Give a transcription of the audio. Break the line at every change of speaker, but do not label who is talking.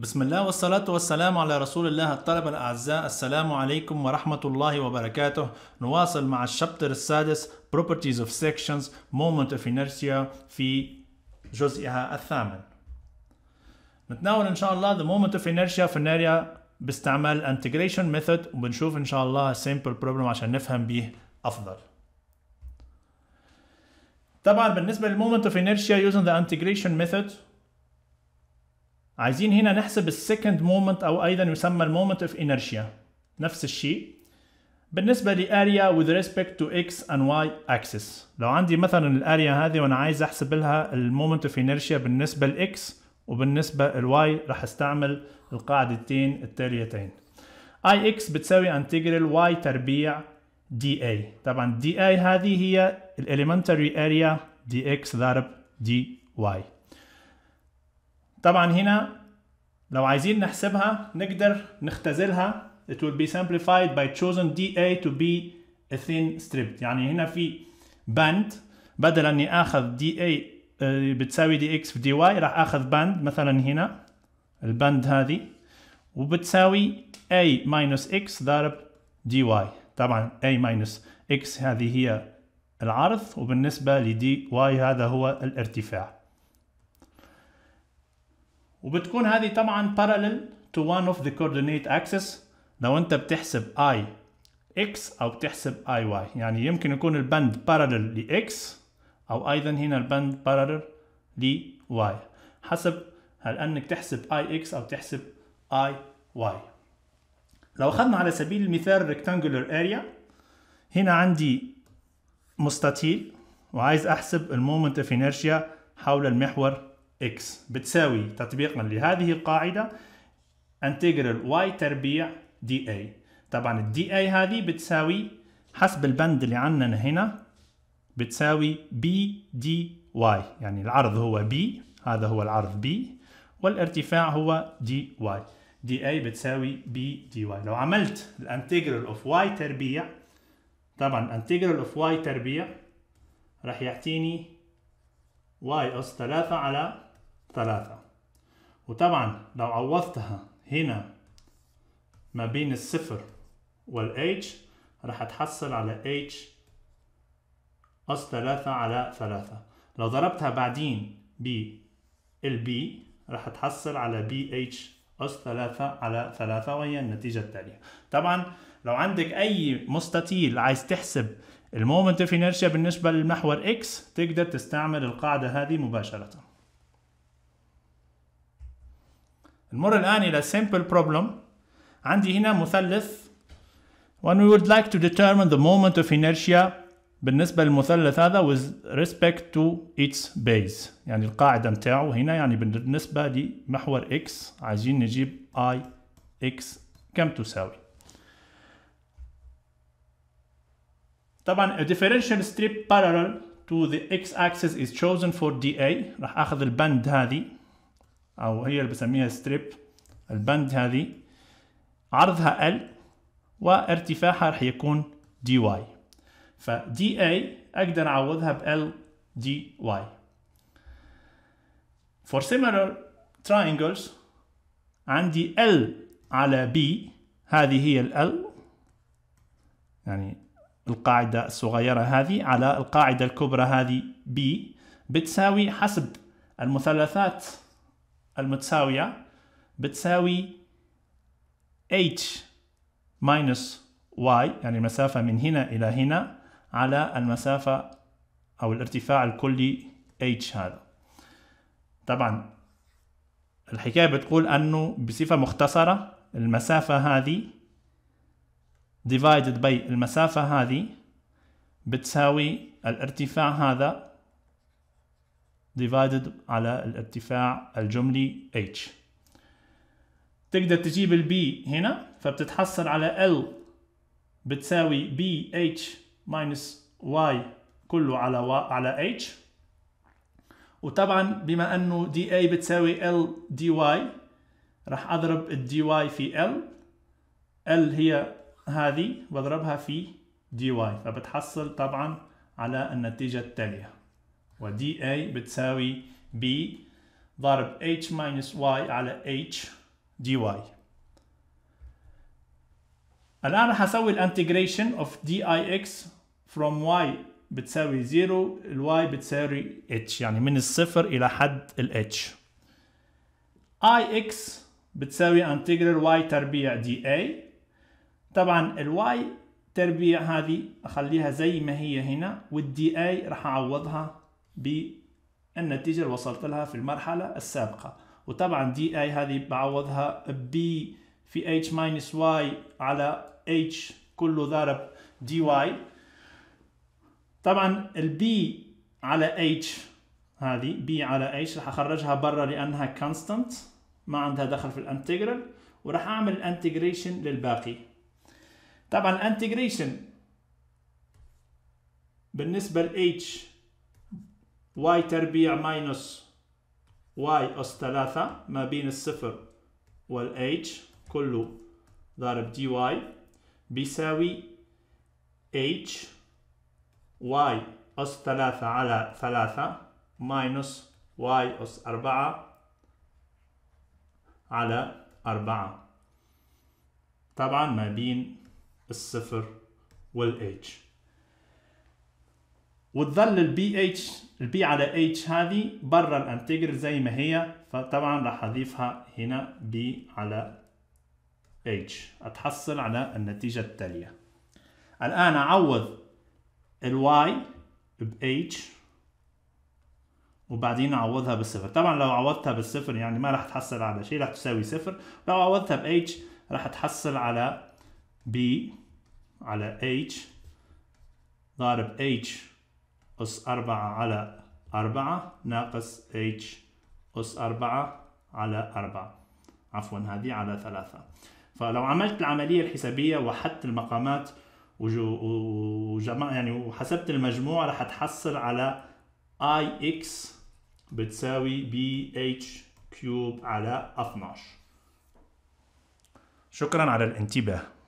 بسم الله والصلاة والسلام على رسول الله الطلبة الأعزاء السلام عليكم ورحمة الله وبركاته نواصل مع الشابتر السادس Properties of Sections Moment of Inertia في جزئها الثامن نتناول إن شاء الله the Moment of Inertia في الناريا باستعمال Integration Method وبنشوف إن شاء الله Simple Problem عشان نفهم به أفضل طبعا بالنسبة للمومنت اوف انيرشيا using the integration method عايزين هنا نحسب السكند مومنت او ايضا يسمى المومنت اوف انرشيا نفس الشيء بالنسبة لاريا with respect to x and y axis لو عندي مثلا الاريا هذه وانا عايز احسب لها المومنت اوف انرشيا بالنسبة x وبالنسبة y راح استعمل القاعدتين التاليتين ix بتساوي انتجرال y تربيع dA طبعا dA اي هذه هي الاليمنتري اريا dx ضرب dy طبعا هنا لو عايزين نحسبها نقدر نختزلها it will be simplified by chosen dA to be a thin strip يعني هنا في باند بدل اني اخذ dA آه، بتساوي dx في dy راح اخذ باند مثلا هنا البند هذه وبتساوي a minus x ضرب dy طبعا a minus x هذه هي العرض وبالنسبة لDY هذا هو الارتفاع وبتكون هذه طبعا parallel to one of the coordinate axis لو انت بتحسب i x او بتحسب اي واي يعني يمكن يكون البند parallel ل x او ايضا هنا البند parallel ل y حسب هل انك تحسب اي x او تحسب اي واي لو اخذنا على سبيل المثال rectangular area هنا عندي مستطيل وعايز احسب المومنت اوف انرشيا حول المحور x بتساوي تطبيقا لهذه القاعدة انتجرال واي تربيع دي اي طبعا الدي اي هذه بتساوي حسب البند اللي عندنا هنا بتساوي بي دي واي يعني العرض هو بي هذا هو العرض بي والارتفاع هو دي واي دي اي بتساوي بي دي واي لو عملت الانتجرال اوف واي تربيع طبعا الانتجرال اوف واي تربيع راح يعطيني واي اس 3 على ثلاثة وطبعا لو عوضتها هنا ما بين الصفر وال H راح تحصل على H أس ثلاثة على ثلاثة لو ضربتها بعدين B راح تحصل على B H أس ثلاثة على ثلاثة وهي النتيجة التالية طبعا لو عندك أي مستطيل عايز تحسب المومنت اوف انرشيا بالنسبة للمحور X تقدر تستعمل القاعدة هذه مباشرة نمر الآن إلى simple problem عندي هنا مثلث when we would like to determine the moment of inertia بالنسبة للمثلث هذا with respect to its base يعني القاعدة متاعه هنا يعني بالنسبة لمحور x عايزين نجيب i x كم تساوي طبعا a differential strip parallel to the x axis is chosen for dA راح اخذ البند هذه او هي اللي بسميها ستريب البند هذه عرضها ال وارتفاعها راح يكون دي واي فدي اي اقدر اعوضها ب ال دي واي for similar triangles عندي L على B هذه هي ال L يعني القاعدة الصغيرة هذه على القاعدة الكبرى هذه B بتساوي حسب المثلثات المتساوية بتساوي h minus y يعني المسافة من هنا إلى هنا على المسافة أو الارتفاع الكلي h هذا طبعا الحكاية بتقول أنه بصفة مختصرة المسافة هذه divided by المسافة هذه بتساوي الارتفاع هذا divided على الارتفاع الجملي h تقدر تجيب البي هنا فبتتحصل على L بتساوي b h ماينس y كله على و... على h وطبعا بما انه دي اي بتساوي ال دي واي راح اضرب الدي واي في ال ال هي هذه واضربها في دي واي فبتحصل طبعا على النتيجه التاليه ودي اي بتساوي بي ضرب اتش ماينس واي على اتش دي واي الآن راح أسوي الانتجريشن اوف دي اي اكس فروم واي بتساوي 0 الواي بتساوي اتش يعني من الصفر إلى حد الاتش اي اكس بتساوي انتجرال واي تربيع دي اي طبعا الواي تربيع هذه أخليها زي ما هي هنا والدي اي راح أعوضها بالنتيجة اللي وصلت لها في المرحلة السابقة وطبعا دي اي هذه بعوضها ب في اتش ماينس واي على اتش كله ضرب دي واي طبعا البي على اتش هذه بي على اتش راح اخرجها برا لانها كونستانت ما عندها دخل في الانتجرال وراح اعمل الانتجريشن للباقي طبعا الانتجريشن بالنسبه ل h واي تربيع ماينس واي أس ثلاثة ما بين الصفر والH كله ضارب دي واي بيساوي H واي أس ثلاثة على ثلاثة ماينس واي أس أربعة على أربعة طبعا ما بين الصفر والH وتظل البي اتش البي على اتش هذه برا الانتجرال زي ما هي فطبعا راح اضيفها هنا بي على اتش اتحصل على النتيجة التالية الان اعوض الواي ب اتش وبعدين اعوضها بالصفر طبعا لو عوضتها بالصفر يعني ما راح تحصل على شيء راح تساوي صفر لو عوضتها ب اتش راح تحصل على بي على اتش ضارب اتش أس أربعة على أربعة ناقص H أس أربعة على أربعة عفوا هذه على ثلاثة فلو عملت العملية الحسابية وحدت المقامات وجمع يعني وحسبت المجموع راح تحصل على اي اكس بتساوي بي اتش كيوب على 12 شكرا على الانتباه